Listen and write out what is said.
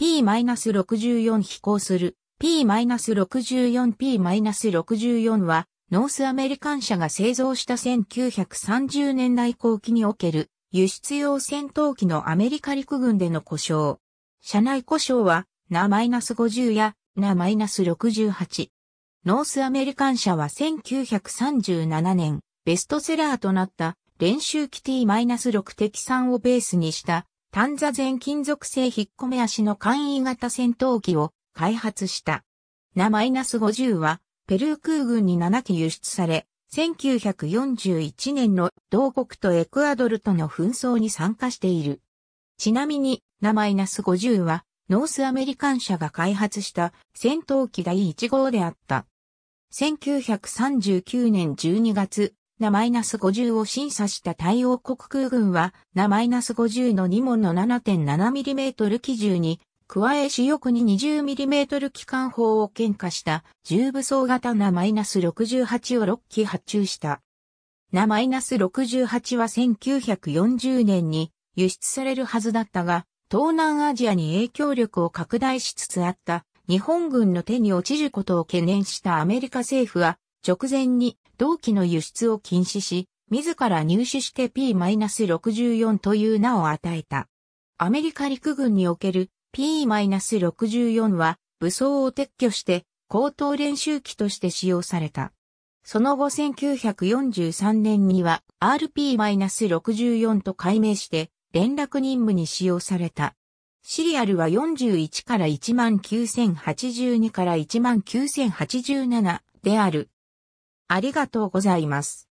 P-64 飛行する P-64P-64 はノースアメリカン社が製造した1930年代後期における輸出用戦闘機のアメリカ陸軍での故障。車内故障は n 5 0や n 6 8ノースアメリカン社は1937年ベストセラーとなった練習機 T-6 敵3をベースにしたタンザ全金属製引っ込め足の簡易型戦闘機を開発した。ス -50 は、ペルー空軍に7機輸出され、1941年の同国とエクアドルとの紛争に参加している。ちなみに、ス -50 は、ノースアメリカン社が開発した戦闘機第1号であった。1939年12月、マイナス5 0を審査した対応国空軍は、マイナス5 0の2門の 7.7mm 機銃に、加え主翼に 20mm 機関砲を喧嘩した重武装型マイナス -68 を6機発注した。マイナス -68 は1940年に輸出されるはずだったが、東南アジアに影響力を拡大しつつあった日本軍の手に落ちることを懸念したアメリカ政府は直前に同期の輸出を禁止し、自ら入手して P-64 という名を与えた。アメリカ陸軍における P-64 は武装を撤去して高等練習機として使用された。その後1943年には RP-64 と改名して連絡任務に使用された。シリアルは41から19082から19087であるありがとうございます。